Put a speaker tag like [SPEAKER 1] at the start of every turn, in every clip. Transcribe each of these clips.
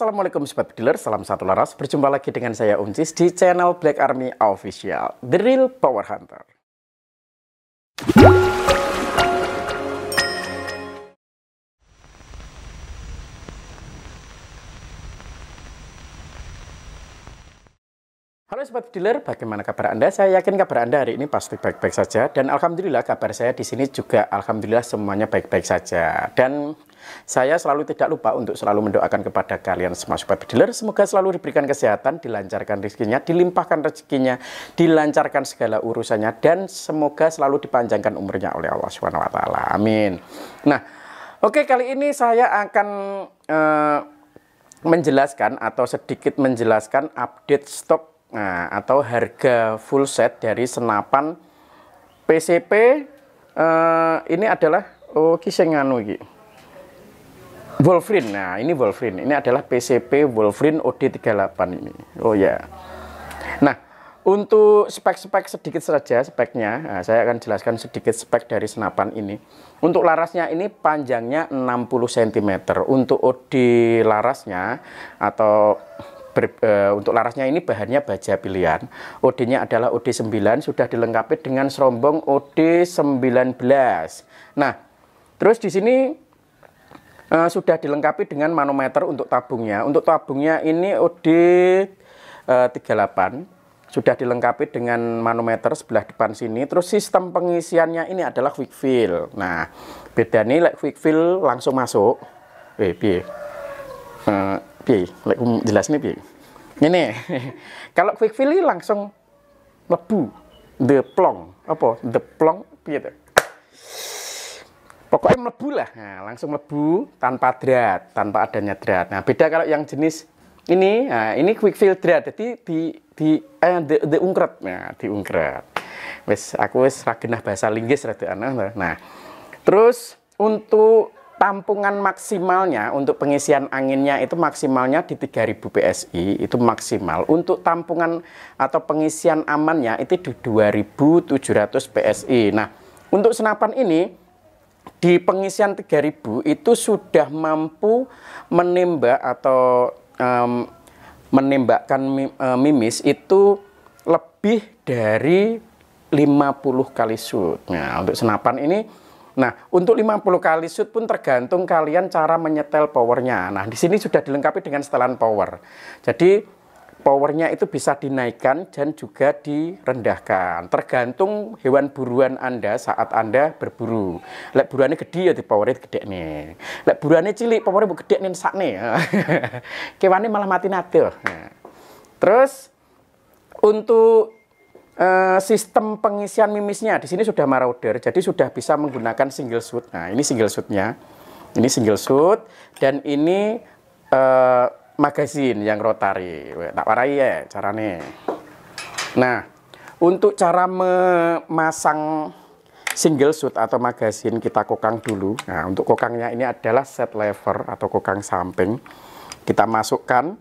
[SPEAKER 1] Assalamualaikum Sobat Dealer, salam satu laras. Berjumpa lagi dengan saya Uncis di channel Black Army Official, The Real Power Hunter. Halo Sobat Dealer, bagaimana kabar Anda? Saya yakin kabar Anda hari ini pasti baik-baik saja dan Alhamdulillah kabar saya di sini juga Alhamdulillah semuanya baik-baik saja dan saya selalu tidak lupa untuk selalu mendoakan kepada kalian semua Sobat Dealer semoga selalu diberikan kesehatan, dilancarkan rezekinya, dilimpahkan rezekinya, dilancarkan segala urusannya dan semoga selalu dipanjangkan umurnya oleh Allah Subhanahu wa taala. Amin. Nah, oke kali ini saya akan uh, menjelaskan atau sedikit menjelaskan update stok Nah, atau harga full set dari senapan PCP eh, ini adalah oh kiseng anu iki. Wolverine. Nah, ini Wolverine. Ini adalah PCP Wolverine OD38 ini. Oh ya. Yeah. Nah, untuk spek-spek sedikit saja speknya, nah, saya akan jelaskan sedikit spek dari senapan ini. Untuk larasnya ini panjangnya 60 cm. Untuk OD larasnya atau ber, e, untuk larasnya ini bahannya baja pilihan. OD-nya adalah OD9 sudah dilengkapi dengan serombong OD19. Nah, terus di sini e, sudah dilengkapi dengan manometer untuk tabungnya. Untuk tabungnya ini OD e, 38 sudah dilengkapi dengan manometer sebelah depan sini. Terus sistem pengisiannya ini adalah quick fill. Nah, beda nih quick fill langsung masuk. Eh, piye lek jelasne piye ngene kalau quick fill ini langsung lebu the plong apa the plong piye to pokoknya melebu lah nah, langsung melebu tanpa drat tanpa adanya drat nah beda kalau yang jenis ini nah, ini quick fill drat jadi di di eh di, di ungkret nah diungkret wes aku wes ragenah bahasa linggis rada aneh nah terus untuk tampungan maksimalnya untuk pengisian anginnya itu maksimalnya di 3000 PSI itu maksimal. Untuk tampungan atau pengisian amannya itu di 2700 PSI. Nah, untuk senapan ini di pengisian 3000 itu sudah mampu menembak atau um, menembakkan e, mimis itu lebih dari 50 kali shoot. Nah, untuk senapan ini Nah, untuk 50 kali shoot pun tergantung kalian cara menyetel powernya. Nah, di sini sudah dilengkapi dengan setelan power. Jadi, powernya itu bisa dinaikkan dan juga direndahkan. Tergantung hewan buruan Anda saat Anda berburu. Lek buruannya gede ya di powernya gede nih. Lek buruannya cilik, powernya bu gede nih sak nih. Kewannya malah mati nanti nah, Terus, untuk Eh, sistem pengisian mimisnya di sini sudah marauder, jadi sudah bisa menggunakan single shoot. Nah, ini single shootnya, ini single shoot, dan ini uh, eh, magazin yang rotary. Tak warai ya eh, caranya. Nah, untuk cara memasang single shoot atau magazine kita kokang dulu. Nah, untuk kokangnya ini adalah set lever atau kokang samping. Kita masukkan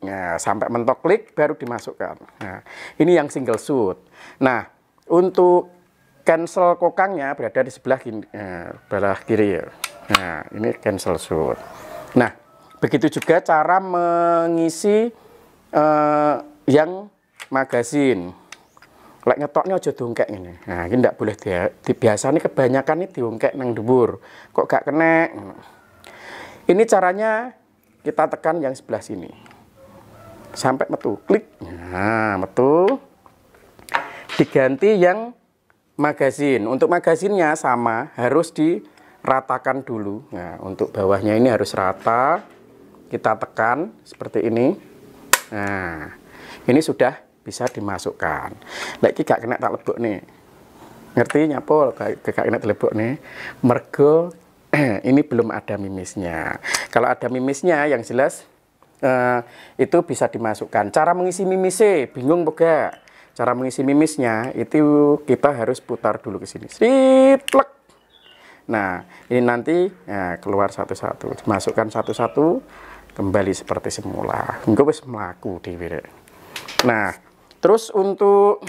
[SPEAKER 1] Nah, sampai mentok klik baru dimasukkan. Nah, ini yang single shoot. Nah, untuk cancel kokangnya berada di sebelah kiri, eh, sebelah kiri ya. Nah, ini cancel shoot. Nah, begitu juga cara mengisi eh, yang magasin. Lek ngetoknya aja dongkek ini. Nah, ini tidak boleh dia. Di, biasanya kebanyakan ini dongkek nang debur. Kok gak kena? Ini caranya kita tekan yang sebelah sini sampai metu klik nah metu diganti yang magazin untuk magazinnya sama harus diratakan dulu nah untuk bawahnya ini harus rata kita tekan seperti ini nah ini sudah bisa dimasukkan lagi gak kena tak lebuk nih ngerti nyapol gak, kena telebuk nih mergo ini belum ada mimisnya kalau ada mimisnya yang jelas Eh, itu bisa dimasukkan. Cara mengisi mimisnya, bingung pega. Cara mengisi mimisnya itu kita harus putar dulu ke sini. Sitlek. Nah, ini nanti ya, keluar satu-satu, masukkan satu-satu, kembali seperti semula. Engko wis di sini. Nah, terus untuk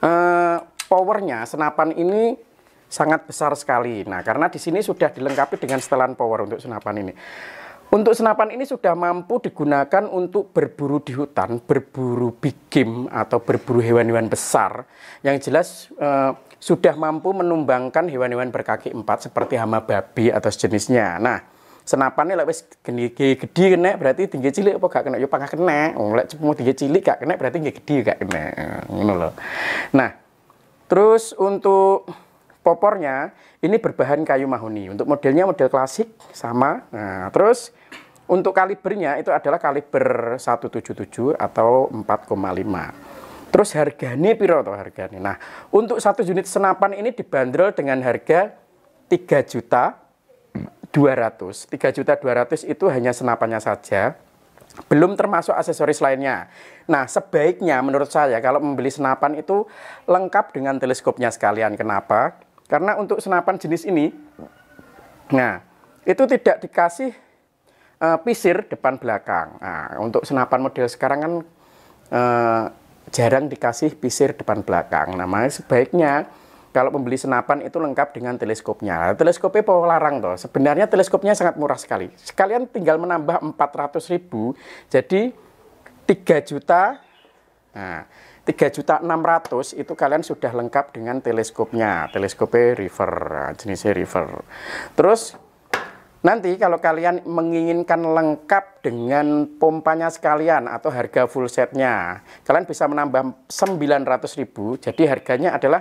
[SPEAKER 1] eh, powernya senapan ini sangat besar sekali. Nah, karena di sini sudah dilengkapi dengan setelan power untuk senapan ini. Untuk senapan ini sudah mampu digunakan untuk berburu di hutan, berburu big game atau berburu hewan-hewan besar. Yang jelas e, sudah mampu menumbangkan hewan-hewan berkaki empat seperti hama babi atau sejenisnya. Nah, senapannya lebih gede gede kena berarti tinggi cilik apa gak kena yo pangkat kena oh, lek cepung tinggi cilik gak kena berarti tinggi gede gak kena nah terus untuk popornya ini berbahan kayu mahoni. Untuk modelnya model klasik sama. Nah, terus untuk kalibernya itu adalah kaliber 177 atau 4,5. Terus harganya piro atau harganya? Nah, untuk satu unit senapan ini dibanderol dengan harga 3 juta 200. 3 juta 200 itu hanya senapannya saja. Belum termasuk aksesoris lainnya. Nah, sebaiknya menurut saya kalau membeli senapan itu lengkap dengan teleskopnya sekalian. Kenapa? Karena untuk senapan jenis ini, nah itu tidak dikasih uh, pisir depan belakang. Nah, untuk senapan model sekarang kan uh, jarang dikasih pisir depan belakang. Namanya sebaiknya kalau membeli senapan itu lengkap dengan teleskopnya. Nah, teleskopnya pola larang toh. Sebenarnya teleskopnya sangat murah sekali. Sekalian tinggal menambah 400.000 jadi 3 juta. Nah, Tiga juta enam ratus itu kalian sudah lengkap dengan teleskopnya, teleskopnya river, jenisnya river. Terus nanti kalau kalian menginginkan lengkap dengan pompanya sekalian atau harga full setnya, kalian bisa menambah sembilan ratus ribu. Jadi harganya adalah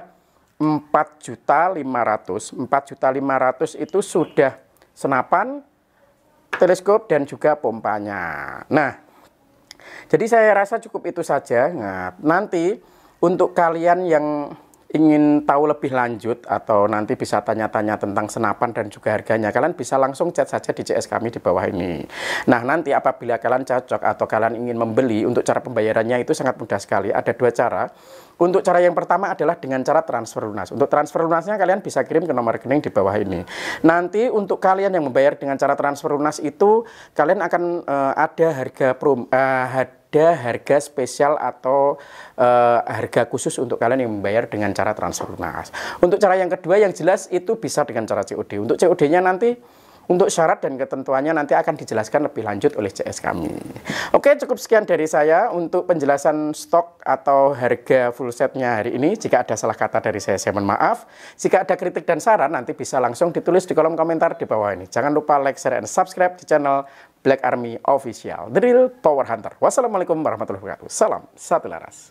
[SPEAKER 1] empat empat juta juta lima ratus lima ratus itu sudah senapan, teleskop dan juga pompanya. Nah, jadi saya rasa cukup itu saja. Nah, nanti untuk kalian yang ingin tahu lebih lanjut atau nanti bisa tanya-tanya tentang senapan dan juga harganya, kalian bisa langsung chat saja di CS kami di bawah ini. Nah, nanti apabila kalian cocok atau kalian ingin membeli, untuk cara pembayarannya itu sangat mudah sekali. Ada dua cara. Untuk cara yang pertama adalah dengan cara transfer lunas. Untuk transfer lunasnya kalian bisa kirim ke nomor rekening di bawah ini. Nanti untuk kalian yang membayar dengan cara transfer lunas itu kalian akan uh, ada harga prom uh, ada harga spesial atau uh, harga khusus untuk kalian yang membayar dengan cara transfer lunas. Untuk cara yang kedua yang jelas itu bisa dengan cara COD. Untuk COD-nya nanti untuk syarat dan ketentuannya nanti akan dijelaskan lebih lanjut oleh CS kami. Oke, cukup sekian dari saya untuk penjelasan stok atau harga full setnya hari ini. Jika ada salah kata dari saya, saya mohon maaf. Jika ada kritik dan saran, nanti bisa langsung ditulis di kolom komentar di bawah ini. Jangan lupa like, share, dan subscribe di channel Black Army Official. The Real Power Hunter. Wassalamualaikum warahmatullahi wabarakatuh. Salam satu laras.